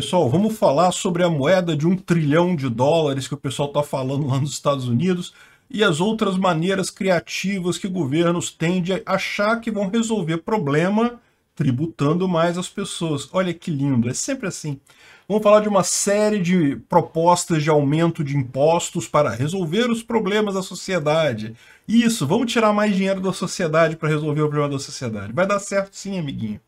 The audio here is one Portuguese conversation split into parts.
Pessoal, vamos falar sobre a moeda de um trilhão de dólares que o pessoal está falando lá nos Estados Unidos e as outras maneiras criativas que governos têm de achar que vão resolver problema tributando mais as pessoas. Olha que lindo, é sempre assim. Vamos falar de uma série de propostas de aumento de impostos para resolver os problemas da sociedade. Isso, vamos tirar mais dinheiro da sociedade para resolver o problema da sociedade. Vai dar certo sim, amiguinho.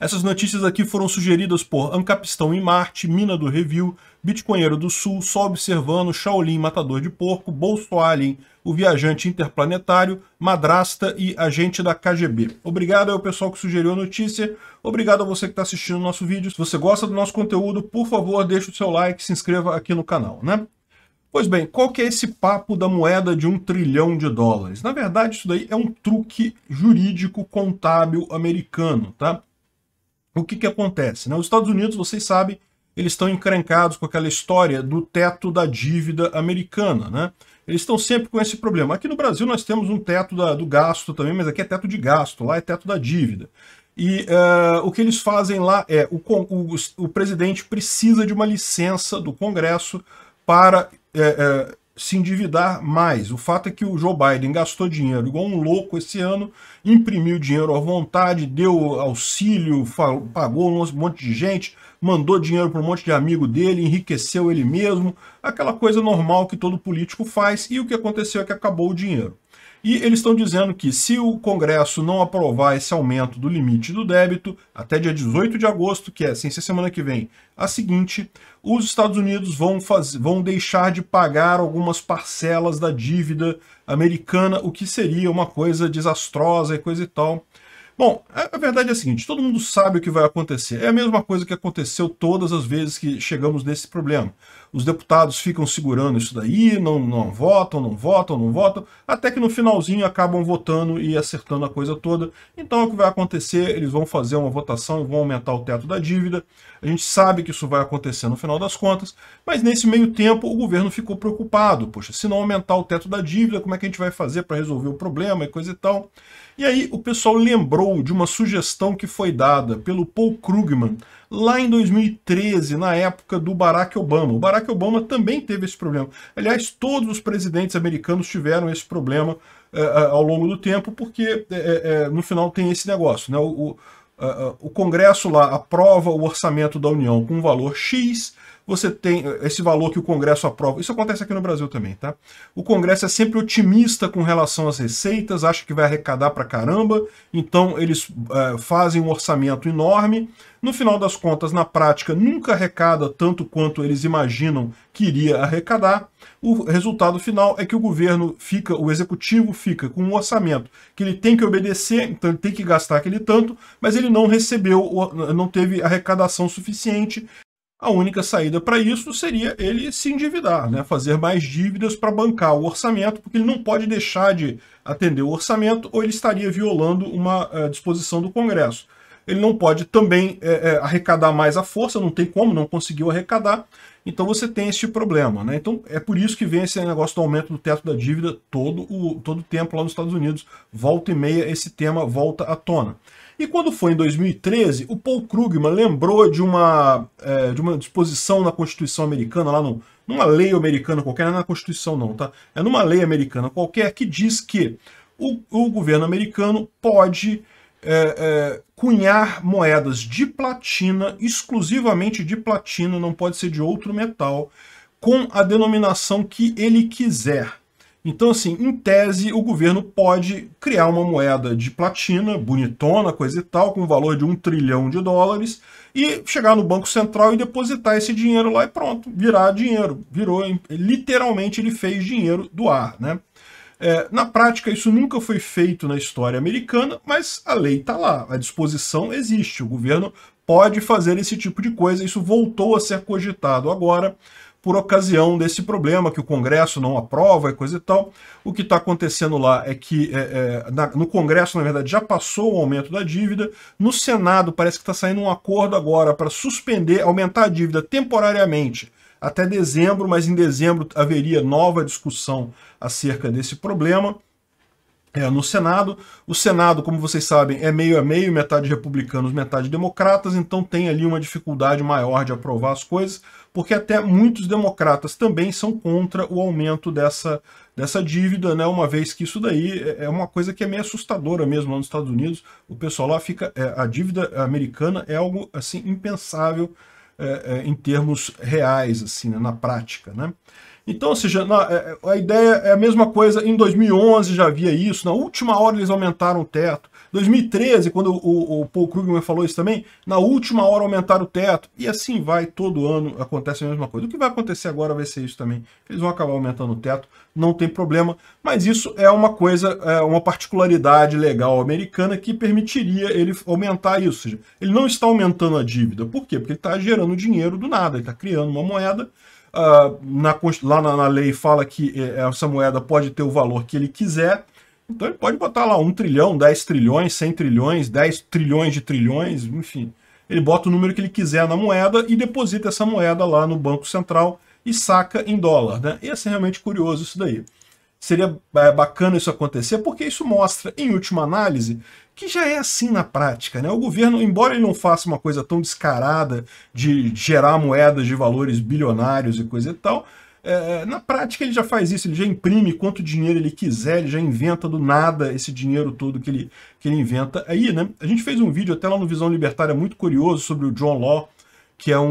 Essas notícias aqui foram sugeridas por Ancapistão em Marte, Mina do Review, Bitcoinheiro do Sul, Só Observando, Shaolin Matador de Porco, Bolso Alien, O Viajante Interplanetário, Madrasta e Agente da KGB. Obrigado ao pessoal que sugeriu a notícia, obrigado a você que está assistindo o nosso vídeo. Se você gosta do nosso conteúdo, por favor, deixe o seu like, se inscreva aqui no canal, né? Pois bem, qual que é esse papo da moeda de um trilhão de dólares? Na verdade, isso daí é um truque jurídico contábil americano, tá? o que, que acontece? Né? Os Estados Unidos, vocês sabem, eles estão encrencados com aquela história do teto da dívida americana. Né? Eles estão sempre com esse problema. Aqui no Brasil nós temos um teto da, do gasto também, mas aqui é teto de gasto, lá é teto da dívida. E uh, o que eles fazem lá é o, o, o presidente precisa de uma licença do Congresso para é, se endividar mais. O fato é que o Joe Biden gastou dinheiro igual um louco esse ano, imprimiu dinheiro à vontade, deu auxílio, pagou um monte de gente, mandou dinheiro para um monte de amigo dele, enriqueceu ele mesmo, aquela coisa normal que todo político faz, e o que aconteceu é que acabou o dinheiro. E eles estão dizendo que se o Congresso não aprovar esse aumento do limite do débito até dia 18 de agosto, que é sem ser semana que vem, a seguinte, os Estados Unidos vão, faz... vão deixar de pagar algumas parcelas da dívida americana, o que seria uma coisa desastrosa e coisa e tal. Bom, a verdade é a seguinte, todo mundo sabe o que vai acontecer. É a mesma coisa que aconteceu todas as vezes que chegamos nesse problema. Os deputados ficam segurando isso daí, não, não votam, não votam, não votam, até que no finalzinho acabam votando e acertando a coisa toda. Então o que vai acontecer, eles vão fazer uma votação e vão aumentar o teto da dívida. A gente sabe que isso vai acontecer no final das contas, mas nesse meio tempo o governo ficou preocupado. Poxa, se não aumentar o teto da dívida, como é que a gente vai fazer para resolver o problema e coisa e tal... E aí o pessoal lembrou de uma sugestão que foi dada pelo Paul Krugman lá em 2013, na época do Barack Obama. O Barack Obama também teve esse problema. Aliás, todos os presidentes americanos tiveram esse problema eh, eh ao longo do tempo, porque eh, eh, eh, no final tem esse negócio, né? O, o, eh, o Congresso lá aprova o orçamento da União com um valor X, você tem esse valor que o Congresso aprova. Isso acontece aqui no Brasil também, tá? O Congresso é sempre otimista com relação às receitas, acha que vai arrecadar para caramba, então eles é, fazem um orçamento enorme. No final das contas, na prática, nunca arrecada tanto quanto eles imaginam que iria arrecadar. O resultado final é que o governo fica, o executivo fica com um orçamento que ele tem que obedecer, então ele tem que gastar aquele tanto, mas ele não recebeu, não teve arrecadação suficiente a única saída para isso seria ele se endividar, né? fazer mais dívidas para bancar o orçamento, porque ele não pode deixar de atender o orçamento ou ele estaria violando uma eh, disposição do Congresso. Ele não pode também eh, eh, arrecadar mais a força, não tem como, não conseguiu arrecadar, então você tem este problema. Né? Então é por isso que vem esse negócio do aumento do teto da dívida todo o todo tempo lá nos Estados Unidos. Volta e meia esse tema volta à tona. E quando foi em 2013, o Paul Krugman lembrou de uma, é, de uma disposição na Constituição americana, lá no, numa lei americana qualquer, não é na Constituição não, tá? É numa lei americana qualquer que diz que o, o governo americano pode é, é, cunhar moedas de platina, exclusivamente de platina, não pode ser de outro metal, com a denominação que ele quiser. Então, assim, em tese, o governo pode criar uma moeda de platina, bonitona, coisa e tal, com valor de um trilhão de dólares, e chegar no Banco Central e depositar esse dinheiro lá e pronto, virar dinheiro. Virou, literalmente, ele fez dinheiro do ar, né? É, na prática, isso nunca foi feito na história americana, mas a lei está lá, a disposição existe, o governo pode fazer esse tipo de coisa, isso voltou a ser cogitado agora, por ocasião desse problema que o Congresso não aprova e coisa e tal. O que está acontecendo lá é que é, é, na, no Congresso, na verdade, já passou o aumento da dívida. No Senado, parece que está saindo um acordo agora para suspender, aumentar a dívida temporariamente até dezembro, mas em dezembro haveria nova discussão acerca desse problema é, no Senado. O Senado, como vocês sabem, é meio a meio, metade republicanos, metade democratas, então tem ali uma dificuldade maior de aprovar as coisas, porque até muitos democratas também são contra o aumento dessa, dessa dívida, né? Uma vez que isso daí é, é uma coisa que é meio assustadora mesmo lá nos Estados Unidos. O pessoal lá fica. É, a dívida americana é algo assim impensável é, é em termos reais, assim, né, na prática. né? Então, ou assim, seja, na, é, é, a ideia é a mesma coisa. Em 2011 já havia isso. Na última hora eles aumentaram o teto. 2013, quando o, o Paul Krugman falou isso também, na última hora aumentaram o teto. E assim vai, todo ano acontece a mesma coisa. O que vai acontecer agora vai ser isso também. Eles vão acabar aumentando o teto, não tem problema. Mas isso é uma coisa, é uma particularidade legal americana que permitiria ele aumentar isso. Seja, ele não está aumentando a dívida. Por quê? Porque ele está gerando dinheiro do nada, ele está criando uma moeda Uh, na, lá na, na, lei fala que eh, essa moeda pode ter o valor que ele quiser. Então ele pode botar lá 1 trilhão, 10 trilhões, 100 trilhões, 10 trilhões de trilhões, enfim. Ele bota o número que ele quiser na moeda e deposita essa moeda lá no Banco Central e saca em dólar. Né? Ia ser é realmente curioso isso daí. Seria eh, bacana isso acontecer, porque isso mostra, em última análise, que já é assim na prática. Né? O governo, embora ele não faça uma coisa tão descarada de gerar moedas de valores bilionários e coisa e tal, é, na prática ele já faz isso, ele já imprime quanto dinheiro ele quiser, ele já inventa do nada esse dinheiro todo que ele, que ele inventa. Aí, né, a gente fez um vídeo até lá no Visão Libertária muito curioso sobre o John Law, que é um,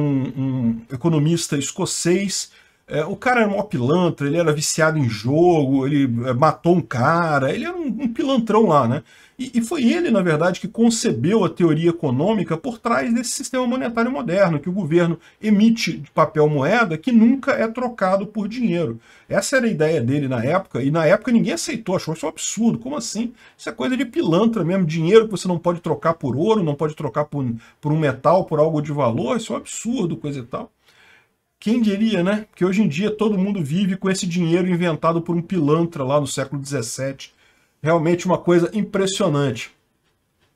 um economista escocês é, o cara era um pilantra, ele era viciado em jogo, ele é, matou um cara, ele era um, um pilantrão lá, né? E, e, foi ele, na verdade, que concebeu a teoria econômica por trás desse sistema monetário moderno, que o governo emite de papel moeda que nunca é trocado por dinheiro. Essa era a ideia dele na época, e na época ninguém aceitou, achou isso um absurdo, como assim? Isso é coisa de pilantra mesmo, dinheiro que você não pode trocar por ouro, não pode trocar por, por um metal, por algo de valor, isso é um absurdo, coisa e tal. Quem diria, né? Que hoje em dia todo mundo vive com esse dinheiro inventado por um pilantra lá no século XVII. Realmente uma coisa impressionante.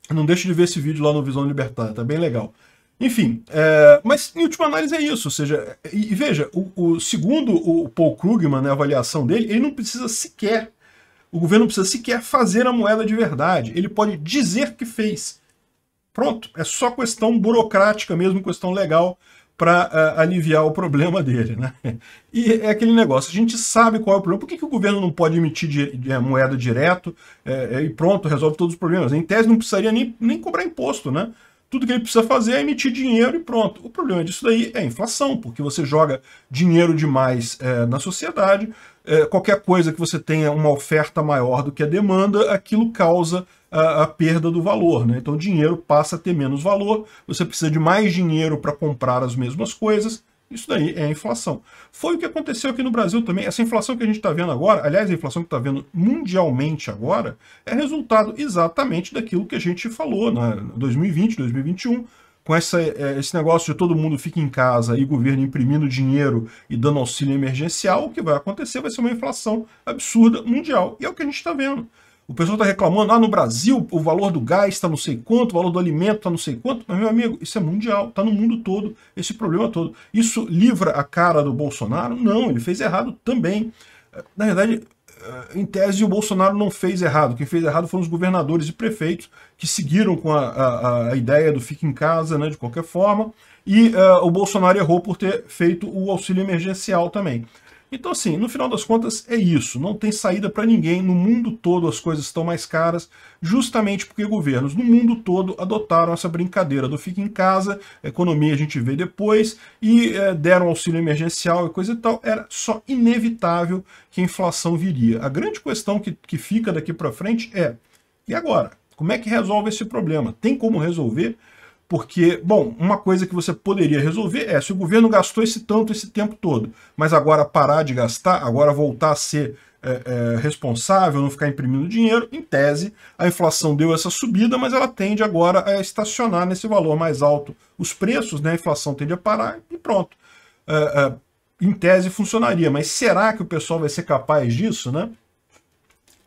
Não deixe de ver esse vídeo lá no Visão Libertária, tá bem legal. Enfim, é... mas em última análise é isso. Ou seja, e, veja, o, o segundo o Paul Krugman, né, a avaliação dele, ele não precisa sequer, o governo não precisa sequer fazer a moeda de verdade. Ele pode dizer que fez. Pronto, é só questão burocrática mesmo, questão legal para aliviar o problema dele. Né? E é aquele negócio, a gente sabe qual é o problema. Por que, que o governo não pode emitir de, de, eh, moeda direto é, e pronto, resolve todos os problemas? Em tese não precisaria nem, nem cobrar imposto, né? Tudo que ele precisa fazer é emitir dinheiro e pronto. O problema disso daí é a inflação, porque você joga dinheiro demais é, na sociedade, é, qualquer coisa que você tenha uma oferta maior do que a demanda, aquilo causa a, a perda do valor. Né? Então o dinheiro passa a ter menos valor, você precisa de mais dinheiro para comprar as mesmas coisas, isso daí é inflação. Foi o que aconteceu aqui no Brasil também. Essa inflação que a gente está vendo agora, aliás, a inflação que está vendo mundialmente agora, é resultado exatamente daquilo que a gente falou, né? 2020, 2021, com essa, é, esse negócio de todo mundo fica em casa e governo imprimindo dinheiro e dando auxílio emergencial, o que vai acontecer vai ser uma inflação absurda mundial. E é o que a gente está vendo. O pessoal está reclamando, ah, no Brasil o valor do gás está não sei quanto, o valor do alimento está não sei quanto, mas meu amigo, isso é mundial, está no mundo todo, esse problema todo. Isso livra a cara do Bolsonaro? Não, ele fez errado também. Eh, na verdade, eh, em tese, o Bolsonaro não fez errado. Quem fez errado foram os governadores e prefeitos que seguiram com a, a, a ideia do fique em casa, né, de qualquer forma, e uh, o Bolsonaro errou por ter feito o auxílio emergencial também. Então, assim, no final das contas, é isso. Não tem saída para ninguém. No mundo todo as coisas estão mais caras, justamente porque governos no mundo todo adotaram essa brincadeira do fique em casa, economia a gente vê depois, e é, deram auxílio emergencial e coisa e tal. Era só inevitável que a inflação viria. A grande questão que, que fica daqui para frente é: e agora? Como é que resolve esse problema? Tem como resolver? Porque, bom, uma coisa que você poderia resolver é se o governo gastou esse tanto esse tempo todo, mas agora parar de gastar, agora voltar a ser é, é, responsável, não ficar imprimindo dinheiro, em tese, a inflação deu essa subida, mas ela tende agora a estacionar nesse valor mais alto. Os preços, né, a inflação tende a parar e pronto. É, é em tese funcionaria, mas será que o pessoal vai ser capaz disso, né?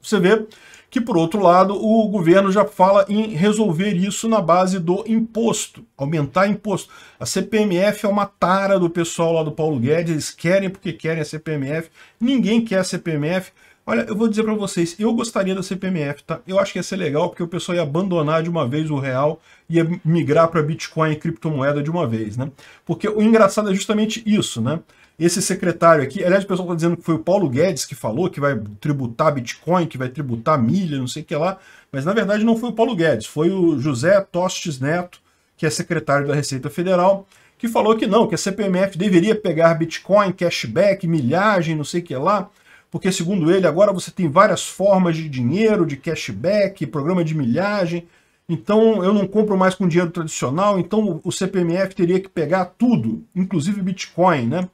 Você vê que, por outro lado, o governo já fala em resolver isso na base do imposto, aumentar imposto. A CPMF é uma tara do pessoal lá do Paulo Guedes, eles querem porque querem a CPMF, ninguém quer a CPMF. Olha, eu vou dizer para vocês, eu gostaria da CPMF, tá? Eu acho que ia ser legal porque o pessoal ia abandonar de uma vez o real e ia migrar para Bitcoin e criptomoeda de uma vez, né? Porque o engraçado é justamente isso, né? Esse secretário aqui, aliás, o pessoal está dizendo que foi o Paulo Guedes que falou que vai tributar Bitcoin, que vai tributar milha, não sei o que lá. Mas na verdade não foi o Paulo Guedes, foi o José Tostes Neto, que é secretário da Receita Federal, que falou que não, que a CPMF deveria pegar Bitcoin, cashback, milhagem, não sei o que lá, porque segundo ele agora você tem várias formas de dinheiro, de cashback, programa de milhagem. Então eu não compro mais com dinheiro tradicional, então o CPMF teria que pegar tudo, inclusive Bitcoin, né?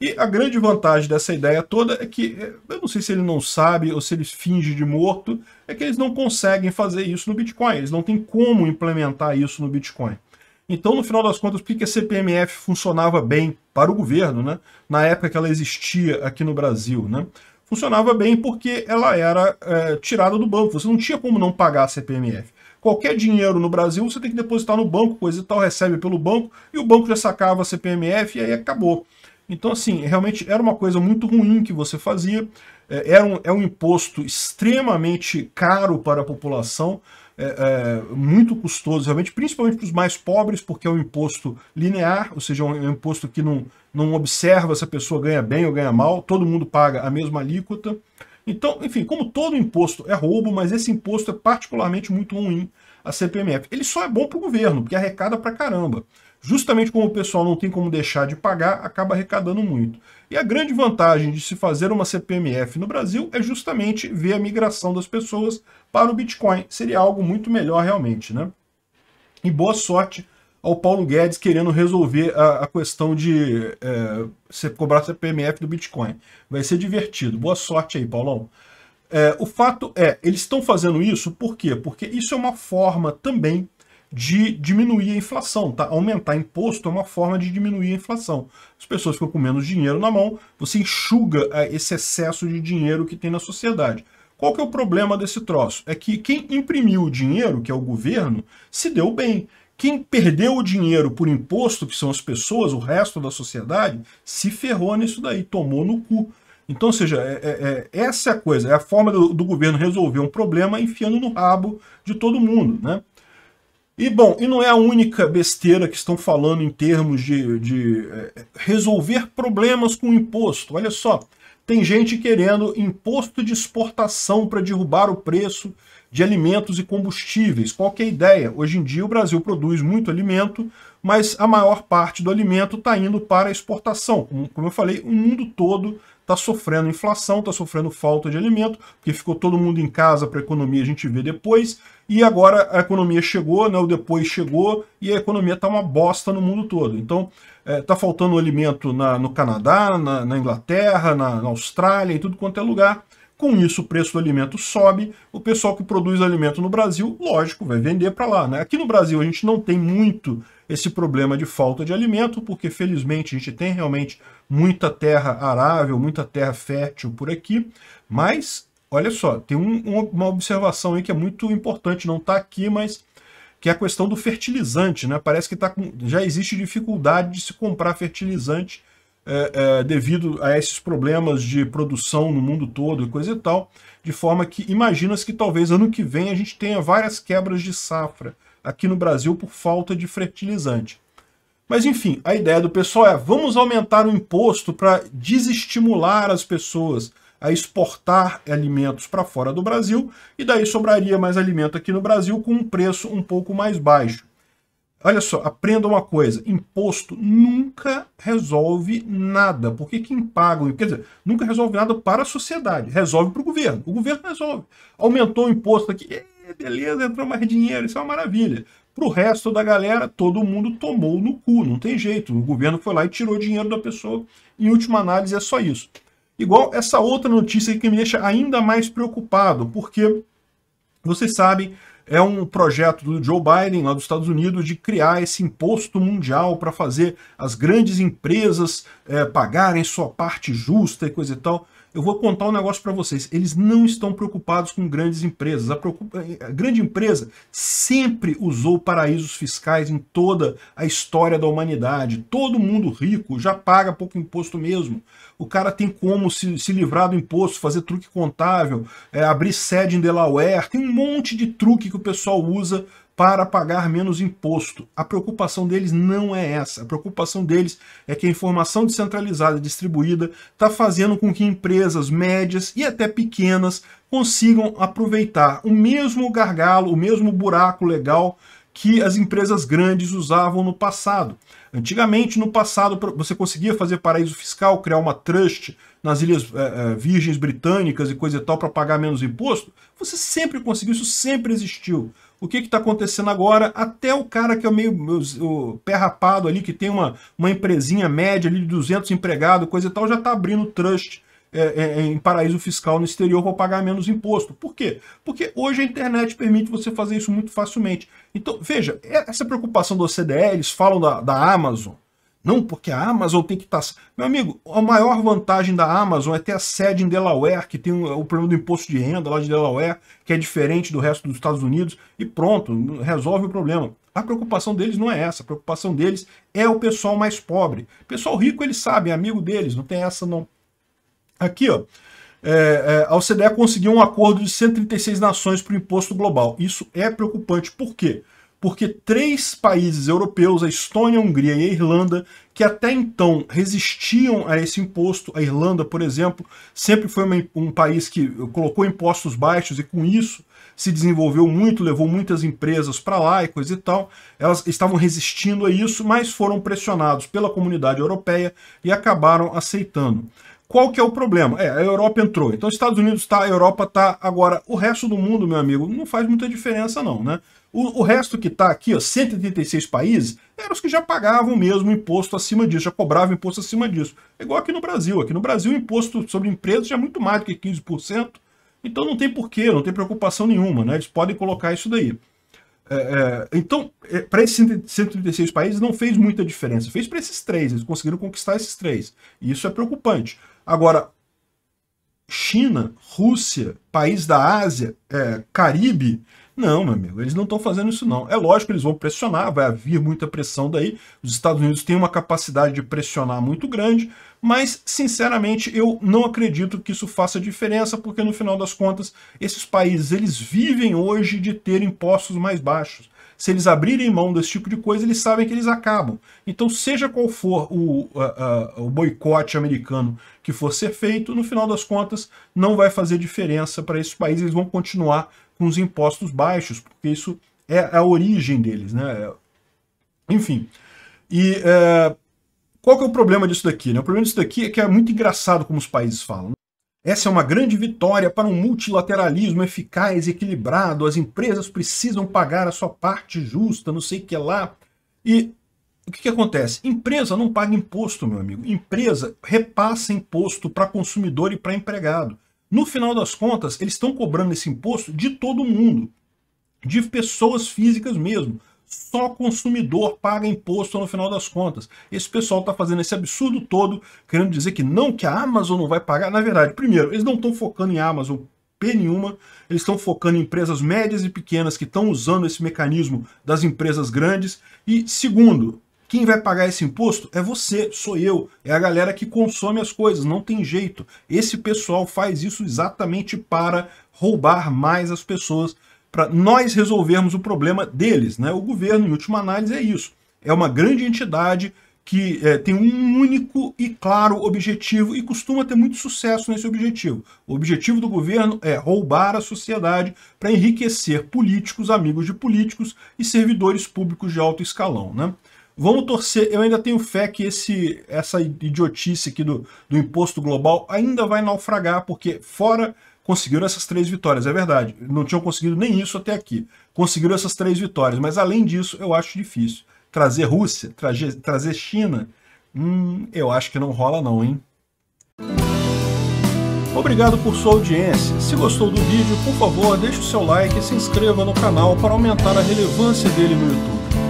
E a grande vantagem dessa ideia toda é que, é, eu não sei se ele não sabe ou se ele finge de morto, é que eles não conseguem fazer isso no Bitcoin, eles não têm como implementar isso no Bitcoin. Então, no final das contas, por que a CPMF funcionava bem para o governo, né? na época que ela existia aqui no Brasil? Né? Funcionava bem porque ela era é, tirada do banco, você não tinha como não pagar a CPMF. Qualquer dinheiro no Brasil você tem que depositar no banco, coisa e tal, recebe pelo banco, e o banco já sacava a CPMF e aí acabou. Então, assim, realmente era uma coisa muito ruim que você fazia, é, era um, é um imposto extremamente caro para a população, é, é, muito custoso, realmente, principalmente para os mais pobres, porque é um imposto linear, ou seja, é um é imposto que não, não observa se a pessoa ganha bem ou ganha mal, todo mundo paga a mesma alíquota. Então, enfim, como todo imposto é roubo, mas esse imposto é particularmente muito ruim, a CPMF. Ele só é bom para o governo, porque arrecada para caramba justamente como o pessoal não tem como deixar de pagar, acaba arrecadando muito. E a grande vantagem de se fazer uma CPMF no Brasil é justamente ver a migração das pessoas para o Bitcoin. Seria algo muito melhor realmente, né? E boa sorte ao Paulo Guedes querendo resolver a, a questão de é, cobrar CPMF do Bitcoin. Vai ser divertido. Boa sorte aí, Paulão. É, o fato é, eles estão fazendo isso por quê? Porque isso é uma forma também de diminuir a inflação, tá? Aumentar imposto é uma forma de diminuir a inflação. As pessoas ficam com menos dinheiro na mão, você enxuga é, esse excesso de dinheiro que tem na sociedade. Qual que é o problema desse troço? É que quem imprimiu o dinheiro, que é o governo, se deu bem. Quem perdeu o dinheiro por imposto, que são as pessoas, o resto da sociedade, se ferrou nisso daí, tomou no cu. Então, ou seja, é, é, é essa é a coisa, é a forma do, do, governo resolver um problema enfiando no rabo de todo mundo, né? E, bom, e não é a única besteira que estão falando em termos de, de é, resolver problemas com imposto. Olha só, tem gente querendo imposto de exportação para derrubar o preço de alimentos e combustíveis. Qual é a ideia? Hoje em dia o Brasil produz muito alimento, mas a maior parte do alimento está indo para exportação. Como eu falei, o mundo todo está sofrendo inflação, está sofrendo falta de alimento, porque ficou todo mundo em casa para a economia, a gente vê depois. E agora a economia chegou, né, o depois chegou, e a economia está uma bosta no mundo todo. Então, está é, tá faltando alimento na, no Canadá, na, na Inglaterra, na, na Austrália, em tudo quanto é lugar. Com isso, o preço do alimento sobe. O pessoal que produz alimento no Brasil, lógico, vai vender para lá. Né? Aqui no Brasil, a gente não tem muito esse problema de falta de alimento, porque felizmente a gente tem realmente muita terra arável, muita terra fértil por aqui, mas olha só, tem um, uma observação aí que é muito importante, não está aqui, mas que é a questão do fertilizante, né? Parece que tá com, já existe dificuldade de se comprar fertilizante é, é, devido a esses problemas de produção no mundo todo e coisa e tal, de forma que imagina-se que talvez ano que vem a gente tenha várias quebras de safra aqui no Brasil por falta de fertilizante. Mas enfim, a ideia do pessoal é vamos aumentar o imposto para desestimular as pessoas a exportar alimentos para fora do Brasil e daí sobraria mais alimento aqui no Brasil com um preço um pouco mais baixo. Olha só, aprenda uma coisa, imposto nunca resolve nada, porque quem paga, quer dizer, nunca resolve nada para a sociedade, resolve para o governo, o governo resolve. Aumentou o imposto aqui, beleza, entrou mais dinheiro, isso é uma maravilha. Para o resto da galera, todo mundo tomou no cu, não tem jeito. O governo foi lá e tirou dinheiro da pessoa. Em última análise, é só isso. Igual essa outra notícia que me deixa ainda mais preocupado, porque, vocês sabem, é um projeto do Joe Biden, lá dos Estados Unidos, de criar esse imposto mundial para fazer as grandes empresas é, pagarem sua parte justa e coisa e tal. Eu vou contar um negócio para vocês. Eles não estão preocupados com grandes empresas. A, a, grande empresa sempre usou paraísos fiscais em toda a história da humanidade. Todo mundo rico já paga pouco imposto mesmo. O cara tem como se, se livrar do imposto, fazer truque contábil, é, abrir sede em Delaware. Tem um monte de truque que o pessoal usa para pagar menos imposto. A preocupação deles não é essa. A preocupação deles é que a informação descentralizada distribuída está fazendo com que empresas médias e até pequenas consigam aproveitar o mesmo gargalo, o mesmo buraco legal que as empresas grandes usavam no passado. Antigamente, no passado, você conseguia fazer paraíso fiscal, criar uma trust nas Ilhas eh, eh, Virgens Britânicas e coisa e tal para pagar menos imposto? Você sempre conseguiu, isso sempre existiu. O que está acontecendo agora? Até o cara que é meio pé rapado ali, que tem uma, uma empresinha média ali de 200 empregados, coisa e tal, já está abrindo trust é, é, é, em paraíso fiscal no exterior para pagar menos imposto. Por quê? Porque hoje a internet permite você fazer isso muito facilmente. Então, veja, é, essa preocupação do OCDE, eles falam da, da Amazon, não, porque a Amazon tem que estar. Meu amigo, a maior vantagem da Amazon é ter a sede em Delaware, que tem o problema do imposto de renda lá de Delaware, que é diferente do resto dos Estados Unidos, e pronto, resolve o problema. A preocupação deles não é essa, a preocupação deles é o pessoal mais pobre. O pessoal rico, eles sabem, é amigo deles, não tem essa não. Aqui, ó. É, é, a OCDE conseguiu um acordo de 136 nações para o imposto global. Isso é preocupante. Por quê? porque três países europeus, a Estônia, a Hungria e a Irlanda, que até então resistiam a esse imposto, a Irlanda, por exemplo, sempre foi uma, um país que colocou impostos baixos e com isso se desenvolveu muito, levou muitas empresas para lá e coisa e tal. Elas estavam resistindo a isso, mas foram pressionados pela comunidade europeia e acabaram aceitando. Qual que é o problema? É, a Europa entrou. Então, Estados Unidos está, a Europa está. Agora, o resto do mundo, meu amigo, não faz muita diferença não, né? O, o resto que está aqui, ó, 136 países, eram os que já pagavam mesmo imposto acima disso, já cobravam imposto acima disso. É igual aqui no Brasil. Aqui no Brasil o imposto sobre empresas já é muito mais do que 15%, então não tem porquê, não tem preocupação nenhuma, né? Eles podem colocar isso daí. É, é, então, é, para esses 136 países não fez muita diferença. Fez para esses três, eles conseguiram conquistar esses três. E isso é preocupante. Agora, China, Rússia, país da Ásia, é, Caribe, não, meu amigo, eles não estão fazendo isso não. É lógico, eles vão pressionar, vai haver muita pressão daí. Os Estados Unidos têm uma capacidade de pressionar muito grande, mas, sinceramente, eu não acredito que isso faça diferença, porque no final das contas, esses países, eles vivem hoje de ter impostos mais baixos. Se eles abrirem mão desse tipo de coisa, eles sabem que eles acabam. Então, seja qual for o, o boicote americano que for ser feito, no final das contas, não vai fazer diferença para esses países, eles vão continuar com os impostos baixos, porque isso é a origem deles, né? Enfim. E é, qual que é o problema disso daqui? Né? O problema disso daqui é que é muito engraçado como os países falam. Essa é uma grande vitória para um multilateralismo eficaz e equilibrado. As empresas precisam pagar a sua parte justa, não sei o que lá. E o que, que acontece? Empresa não paga imposto, meu amigo. Empresa repassa imposto para consumidor e para empregado. No final das contas, eles estão cobrando esse imposto de todo mundo, de pessoas físicas mesmo. Só consumidor paga imposto no final das contas. Esse pessoal está fazendo esse absurdo todo, querendo dizer que não, que a Amazon não vai pagar. Na verdade, primeiro, eles não estão focando em Amazon P nenhuma, eles estão focando em empresas médias e pequenas que estão usando esse mecanismo das empresas grandes. E segundo, quem vai pagar esse imposto é você, sou eu, é a galera que consome as coisas, não tem jeito. Esse pessoal faz isso exatamente para roubar mais as pessoas, para nós resolvermos o problema deles. Né? O governo, em última análise, é isso. É uma grande entidade que é, tem um único e claro objetivo e costuma ter muito sucesso nesse objetivo. O objetivo do governo é roubar a sociedade para enriquecer políticos, amigos de políticos e servidores públicos de alto escalão. Né? Vamos torcer. Eu ainda tenho fé que esse, essa idiotice aqui do, do imposto global ainda vai naufragar, porque fora conseguiram essas três vitórias, é verdade. Não tinham conseguido nem isso até aqui. Conseguiram essas três vitórias, mas além disso, eu acho difícil. Trazer Rússia, trazer, trazer China, hum, eu acho que não rola não, hein? Obrigado por sua audiência. Se gostou do vídeo, por favor, deixe o seu like e se inscreva no canal para aumentar a relevância dele no YouTube.